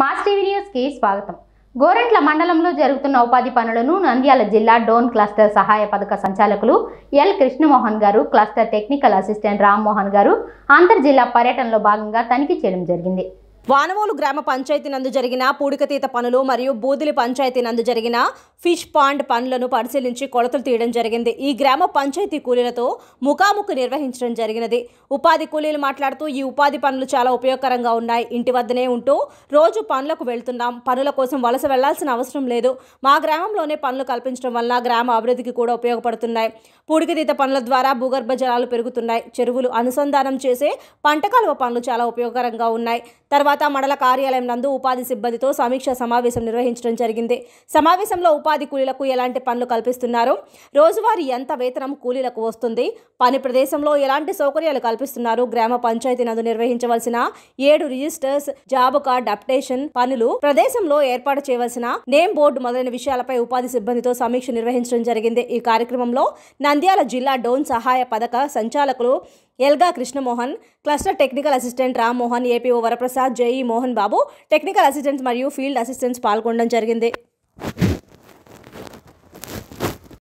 mass TV న్యూస్కి స్వాగతం గోరెంట్ల మండలంలో జరుగుతున్న ఉపాధి పనులను నంద్యాల జిల్లా డోన్ క్లస్టర్ సహాయ పథక సంచాలకులు ఎల్ కృష్ణమోహన్ గారు క్లస్టర్ టెక్నికల్ అసిస్టెంట్ రామ్మోహన్ గారు అంతర్ జిల్లా పర్యటనలో భాగంగా తనిఖీ చేయడం జరిగింది వానమూలు గ్రామ పంచాయతీ నందు జరిగిన పూడికతీత పనులు మరియు బూదిలి పంచాయతీ నందు జరిగిన ఫిష్ పాండ్ పనులను పరిశీలించి కొలతలు తీయడం జరిగింది ఈ గ్రామ పంచాయతీ కూలీలతో ముఖాముఖి నిర్వహించడం జరిగినది ఉపాధి కూలీలు మాట్లాడుతూ ఈ ఉపాధి పనులు చాలా ఉపయోగకరంగా ఉన్నాయి ఇంటి వద్దనే ఉంటూ రోజు పనులకు వెళ్తున్నాం పనుల కోసం వలస వెళ్లాల్సిన అవసరం లేదు మా గ్రామంలోనే పనులు కల్పించడం వల్ల గ్రామ అభివృద్ధికి కూడా ఉపయోగపడుతున్నాయి పూడికతీత పనుల ద్వారా భూగర్భ జలాలు పెరుగుతున్నాయి చెరువులు అనుసంధానం చేసే పంట కాలువ పనులు చాలా ఉపయోగకరంగా ఉన్నాయి తర్వాత మండల కార్యాలయం నందు ఉపాధి సిబ్బందితో సమీక్ష సమావేశం నిర్వహించడం జరిగింది సమావేశంలో ఉపాధి కూలీలకు ఎలాంటి పనులు కల్పిస్తున్నారు రోజువారి ఎంత వేతనం కూలీలకు వస్తుంది పని ప్రదేశంలో ఎలాంటి సౌకర్యాలు కల్పిస్తున్నారు గ్రామ పంచాయతీ నందు నిర్వహించవలసిన ఏడు రిజిస్టర్స్ జాబ్ కార్డ్ అప్డేషన్ పనులు ప్రదేశంలో ఏర్పాటు చేయవలసిన నేమ్ బోర్డు మొదలైన విషయాలపై ఉపాధి సిబ్బందితో సమీక్ష నిర్వహించడం జరిగింది ఈ కార్యక్రమంలో నంద్యాల జిల్లా డోన్ సహాయ పథక సంచాలకులు ఎల్గా Krishnamohan cluster technical assistant Rammohan APO Varaprasad JE Mohan Babu technical assistants మరియు ఫీల్డ్ అసిస్టెంట్స్ పాల్గొనడం జరిగింది